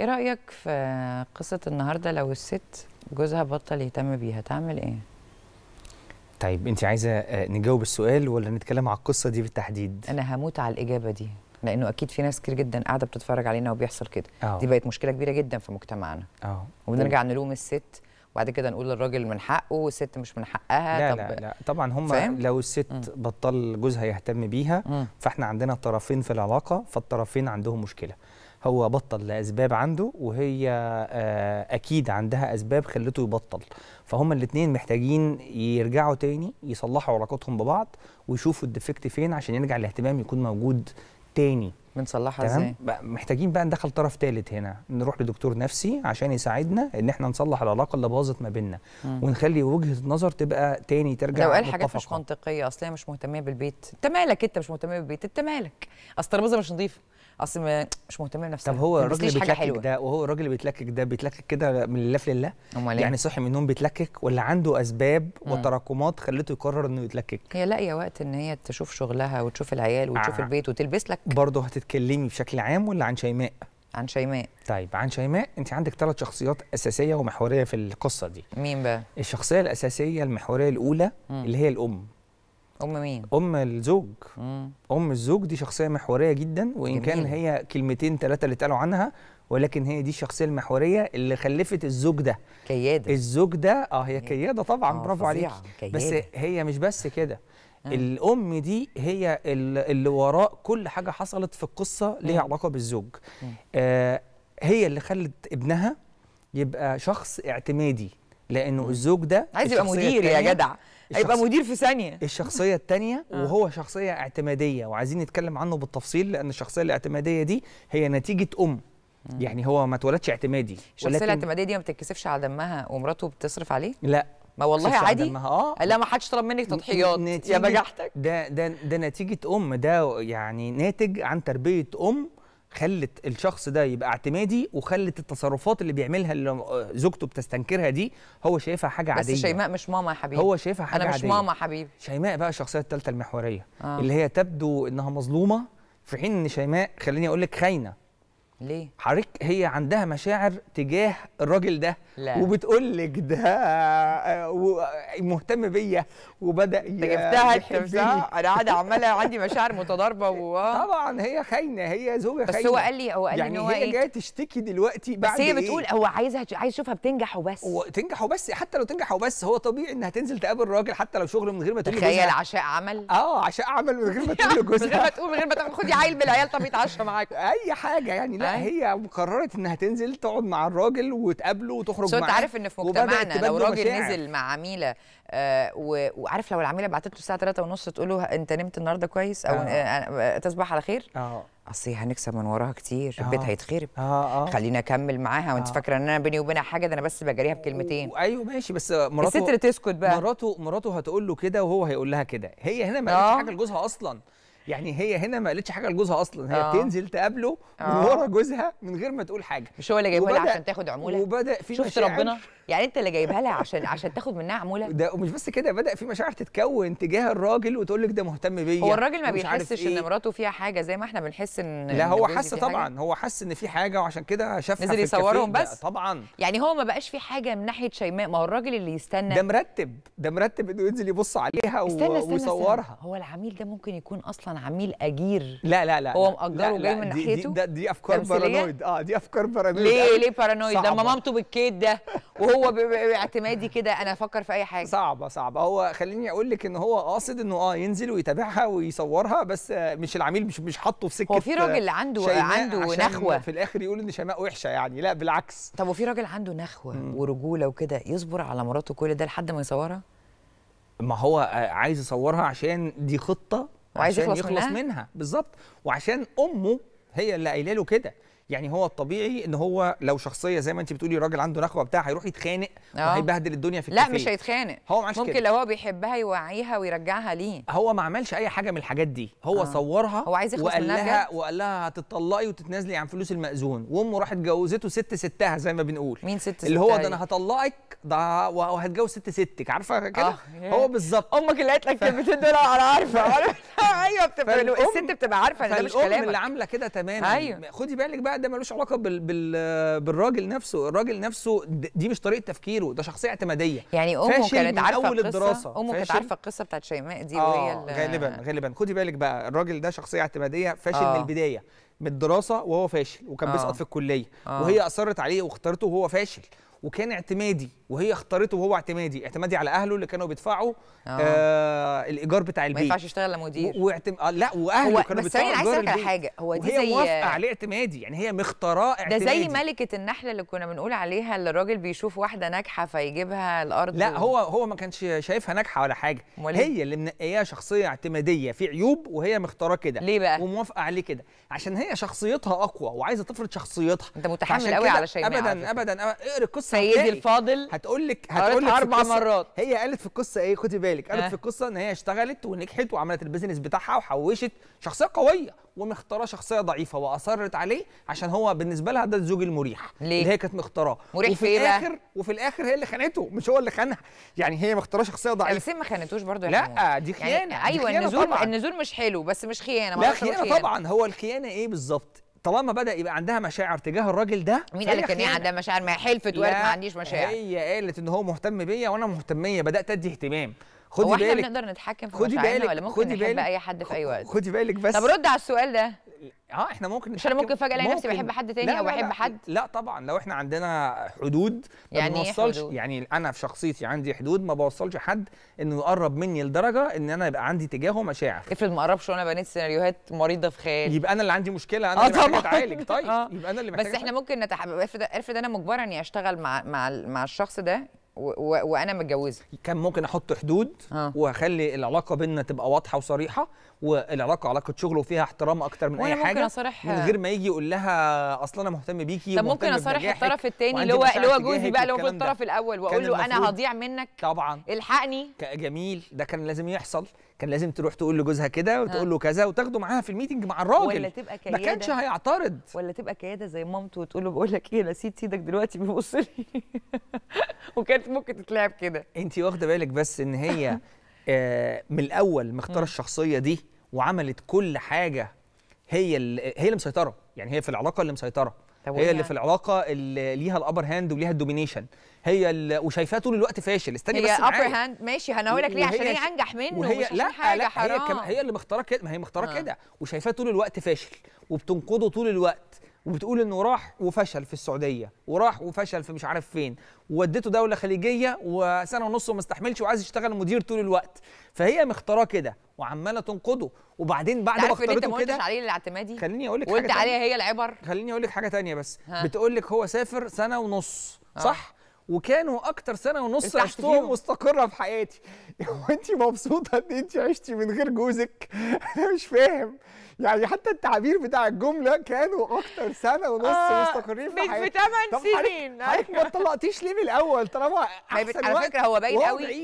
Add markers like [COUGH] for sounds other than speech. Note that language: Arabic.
ايه رايك في قصه النهارده لو الست جوزها بطل يهتم بيها تعمل ايه طيب انت عايزه آه، نجاوب السؤال ولا نتكلم على القصه دي بالتحديد انا هموت على الاجابه دي لانه اكيد في ناس كتير جدا قاعده بتتفرج علينا وبيحصل كده أوه. دي بقت مشكله كبيره جدا في مجتمعنا اه وبنرجع طيب. نلوم الست وبعد كده نقول للراجل من حقه والست مش من حقها لا طب لا, لا طبعا هم لو الست م. بطل جوزها يهتم بيها م. فاحنا عندنا طرفين في العلاقه فالطرفين عندهم مشكله هو بطل لاسباب عنده وهي آه، اكيد عندها اسباب خلته يبطل فهم الاثنين محتاجين يرجعوا تاني يصلحوا علاقاتهم ببعض ويشوفوا الديفكت فين عشان يرجع الاهتمام يكون موجود تاني بنصلحها ازاي محتاجين بقى ندخل طرف ثالث هنا نروح لدكتور نفسي عشان يساعدنا ان احنا نصلح العلاقه اللي باظت ما بيننا ونخلي وجهه النظر تبقى تاني ترجع لو قال حاجات مش منطقيه اصل هي مش مهتميه بالبيت انت مالك انت مش مهتميه بالبيت انت مالك اصل الترابيزه مش نظيفه اصل مش مهتمه بنفسها طب هو الراجل اللي بيتلكك ده وهو الراجل اللي بيتلكك ده بيتلكك كده من الله لله إيه؟ يعني صحي من النوم بيتلكك ولا عنده اسباب مم. وتراكمات خلته يقرر انه يتلكك هي لاقيه وقت ان هي تشوف شغلها وتشوف العيال وتشوف آه. البيت وتلبس لك برضه هتتكلمي بشكل عام ولا عن شيماء عن شيماء طيب عن شيماء انت عندك ثلاث شخصيات اساسيه ومحوريه في القصه دي مين بقى الشخصيه الاساسيه المحوريه الاولى م. اللي هي الام ام مين ام الزوج مم. ام الزوج دي شخصيه محوريه جدا وان جميل. كان هي كلمتين ثلاثه اللي اتقالوا عنها ولكن هي دي الشخصيه المحوريه اللي خلفت الزوج ده كياده الزوج ده اه هي كياده طبعا آه برافو عليك كيادة. بس هي مش بس كده آه. الام دي هي اللي وراء كل حاجه حصلت في القصه ليها علاقه بالزوج آه هي اللي خلت ابنها يبقى شخص اعتمادي لانه الزوج ده عايز يبقى مدير يا جدع هيبقى مدير في ثانيه الشخصيه الثانيه آه. وهو شخصيه اعتماديه وعايزين نتكلم عنه بالتفصيل لان الشخصيه الاعتماديه دي هي نتيجه ام يعني هو ما اتولدش اعتمادي الشخصيه الاعتماديه دي ما بتتكسفش على دمها ومراته بتصرف عليه لا ما والله عادي آه. لا ما حدش طلب منك تضحيات يا بجحتك ده ده ده نتيجه ام ده يعني ناتج عن تربيه ام خلت الشخص ده يبقى اعتمادي وخلت التصرفات اللي بيعملها اللي آه، زوجته بتستنكرها دي هو شايفها حاجه بس عاديه بس شيماء مش ماما يا حبيبي هو شايفها حاجه عاديه انا مش عادية. ماما حبيبي شيماء بقى الشخصيه الثالثه المحوريه آه. اللي هي تبدو انها مظلومه في حين ان شيماء خليني اقول لك خاينه ليه؟ حضرتك هي عندها مشاعر تجاه الراجل ده لا. وبتقول لك ده آه، مهتم بيا وبدا انت جبتها انا قاعده عماله عندي مشاعر متضاربه [LAUGHS] و... طبعا هي خاينه هي زوجه خاينه بس هو قال لي هو قال لي يعني هي إيه؟ هي جايه تشتكي دلوقتي بعد بس هي إيه؟ بتقول إيه؟ هو عايزها عايز يشوفها بتنجح وبس تنجح وبس حتى لو تنجح وبس هو طبيعي انها تنزل تقابل راجل حتى لو شغل من غير ما تقول تخيل عشاء عمل اه عشاء عمل من غير ما [LAUGHS] تقول لجوزها من غير ما تقول من غير ما تقول خدي عيل من العيال طب يتعشى معاك اي حاجه يعني لا هي قررت انها تنزل تقعد مع الراجل وتقابله وتخرج معاه انت عارف ان في مجتمعنا لو راجل نزل مع عميله آه وعارف لو العميله بعتت له الساعه 3 ونص تقول له انت نمت النهارده كويس او آه. آه, آه، تصبح على خير اه اصل هنكسب من وراها كتير آه. البيت هيتخرب آه آه. خلينا اكمل معاها وانت آه. فاكره ان انا بيني وبينها حاجه ده انا بس بجاريها بكلمتين و... ايوه ماشي بس مراته الست اللي تسكت بقى مراته مراته هتقول له كده وهو هيقول لها كده هي هنا ما آه. حاجه لجوزها اصلا يعني هي هنا ما قالتش حاجه لجوزها اصلا هي أوه. بتنزل تقابله من آه. ورا جوزها من غير ما تقول حاجه مش هو اللي جايبها لها عشان تاخد عموله وبدا في شفت مشاعر. ربنا يعني انت اللي جايبها لها عشان عشان تاخد منها عموله ده ومش بس كده بدا في مشاعر تتكون تجاه الراجل وتقول لك ده مهتم بيا هو الراجل ما بيحسش ان إيه. مراته فيها حاجه زي ما احنا بنحس ان لا هو حس طبعا هو حس ان في حاجه وعشان كده شافها نزل يصورهم بس طبعا يعني هو ما بقاش في حاجه من ناحيه شيماء ما هو الراجل اللي يستنى ده مرتب ده مرتب انه ينزل يبص عليها ويصورها هو العميل ده ممكن يكون اصلا عميل اجير لا لا لا هو مأجره جاي من ناحيته دي, دي, دي افكار بارانويد اه دي افكار بارانويد ليه ليه بارانويد ده مامته بالكيد ده وهو باعتمادي كده انا افكر في اي حاجه صعبه صعبه هو خليني اقول لك ان هو قاصد انه اه ينزل ويتابعها ويصورها بس مش العميل مش مش حاطه في سكه هو في راجل عنده عنده نخوه في الاخر يقول ان شماء وحشه يعني لا بالعكس طب وفي راجل عنده نخوه ورجوله وكده يصبر على مراته كل ده لحد ما يصورها ما هو آه، عايز يصورها عشان دي خطه وعايز يخلص, يخلص منها, منها بالظبط وعشان امه هي اللي قايله له كده يعني هو الطبيعي ان هو لو شخصيه زي ما انت بتقولي راجل عنده نخوه بتاع هيروح يتخانق آه. وهيبهدل الدنيا في الكافيه لا مش هيتخانق هو معش ممكن كده. لو هو بيحبها يوعيها ويرجعها ليه هو ما عملش اي حاجه من الحاجات دي هو أوه. صورها هو عايز وقال لها وقال لها هتطلقي وتتنازلي عن فلوس المأذون وامه راحت جوزته ست ستها زي ما بنقول مين ست ستها اللي هو ده انا هطلقك ده وهتجوز ست ستك عارفه كده آه. هو بالظبط امك اللي قالت لك الكلمتين دول انا عارفه [LAUGHS] ايوه بتبقى الست بتبقى عارفه ان ده مش كلامك اللي عامله كده تماما أيوة. خدي بالك بقى ده ملوش علاقه بال... بال... بالراجل نفسه الراجل نفسه دي مش طريقه تفكيره ده شخصيه اعتماديه يعني امه كانت عارفه اول الدراسه امه كانت عارفه القصه بتاعت شيماء دي آه وهي غالبا غالبا خدي بالك بقى الراجل ده شخصيه اعتماديه فاشل آه من البدايه من الدراسه وهو فاشل وكان آه. بيسقط في الكليه آه. وهي اصرت عليه واختارته وهو فاشل وكان اعتمادي وهي اختارته وهو اعتمادي اعتمادي على اهله اللي كانوا بيدفعوا آه, آه الايجار بتاع البيت ما ينفعش يشتغل لمدير واعتم... آه لا واهله كانوا بيدفعوا بس انا عايز على حاجه هو دي زي موافقه عليه اعتمادي يعني هي مختاراه اعتمادي ده زي ملكه النحله اللي كنا بنقول عليها اللي الراجل بيشوف واحده ناجحه فيجيبها الارض لا و... هو هو ما كانش شايفها ناجحه ولا حاجه مولي. هي إيه؟ اللي منقياها شخصيه اعتماديه في عيوب وهي مختاره كده ليه بقى وموافقه عليه كده عشان هي شخصيتها اقوى وعايزه تفرض شخصيتها انت متحمل قوي على شيماء ابدا ابدا اقرا القصه سيدي الفاضل هتقول لك هتقول لك اربع مرات هي قالت في القصه ايه خدي بالك قالت أه. في القصه ان هي اشتغلت ونجحت وعملت البيزنس بتاعها وحوشت شخصيه قويه ومختاره شخصيه ضعيفه واصرت عليه عشان هو بالنسبه لها ده الزوج المريح ليه؟ اللي هي كانت مختاراه مريح وفي في إيه الاخر بقى؟ وفي الاخر هي اللي خانته مش هو اللي خانها يعني هي مختاره شخصيه ضعيفه السن ما خانتوش برضه لا دي يعني خيانه يعني دي ايوه خيانة النزول طبعًا. النزول مش حلو بس مش خيانه لا خيانه طبعا هو الخيانه ايه بالظبط طالما بدا يبقى عندها مشاعر تجاه الراجل ده مين قال لك ان هي عندها مشاعر ما حلفت وقالت ما عنديش مشاعر هي قالت ان هو مهتم بيا وانا مهتميه بدات ادي اهتمام خدي بالك احنا بنقدر نتحكم في مشاعرنا ولا ممكن نحب اي حد في اي وقت خدي بالك بس طب رد على السؤال ده اه احنا ممكن مش انا ممكن فجاه الاقي نفسي بحب حد تاني او بحب حد لا طبعا لو احنا عندنا حدود يعني ما إيه بنوصلش حدود؟ يعني انا في شخصيتي عندي حدود ما بوصلش حد انه يقرب مني لدرجه ان انا يبقى عندي تجاهه مشاعر افرض ما قربش وانا بنيت سيناريوهات مريضه في خيال يبقى انا اللي عندي مشكله انا آه، اللي محتاج اتعالج طيب آه. يبقى انا اللي محتاج بس احنا ممكن نتحب افرض انا مجبره اني اشتغل مع مع مع الشخص ده وانا متجوزه كان ممكن احط حدود آه. واخلي العلاقه بيننا تبقى واضحه وصريحه والعلاقه علاقه شغل وفيها احترام اكتر من اي حاجه أصرح من غير ما يجي يقول لها اصلا انا مهتم بيكي طب ممكن اصارح الطرف الثاني اللي هو اللي هو جوزي بقى اللي هو الطرف الاول واقول له انا هضيع منك طبعا الحقني جميل ده كان لازم يحصل كان لازم تروح تقول لجوزها كده آه. وتقول له كذا وتاخده معاها في الميتنج مع الراجل ولا تبقى كياده ما كانش هيعترض ولا تبقى كياده زي مامته وتقول له بقول لك ايه نسيت سيدك دلوقتي بيبص لي [LAUGHS] [LAUGHS] وكانت ممكن تتلعب كده انت واخده بالك بس ان هي [LAUGHS] آه، من الاول مختاره الشخصيه دي وعملت كل حاجه هي اللي هي اللي مسيطره يعني هي في العلاقه اللي مسيطره هي يعني. اللي في العلاقه اللي ليها الابر هاند وليها الدومينيشن هي اللي وشايفاه طول الوقت فاشل استني بس هي ابر هاند ماشي هنقول لك ليه عشان هي انجح منه وهي مش لا حاجه لا حرام هي, كم هي اللي مختاره كده ما هي مختاره آه. كده وشايفاه طول الوقت فاشل وبتنقده طول الوقت وبتقول انه راح وفشل في السعوديه وراح وفشل في مش عارف فين وودته دوله خليجيه وسنه ونص وما استحملش وعايز يشتغل مدير طول الوقت فهي مختاراه كده وعماله تنقده وبعدين بعد ما اختارته كده عليه الاعتمادي خليني اقول لك حاجه قلت عليها هي العبر خليني اقول لك حاجه تانية بس بتقول لك هو سافر سنه ونص آه. صح وكانوا اكتر سنه ونص عشتهم مستقره في حياتي وانت [LAUGHS] مبسوطه ان انت عشتي من غير جوزك [LAUGHS] انا مش فاهم يعني حتى التعبير بتاع الجمله كانوا اكتر سنه ونص آه مستقرين في حياتي في 8 سنين حضرتك ما اتطلقتيش ليه من الاول طالما احسن على فكره هو باين قوي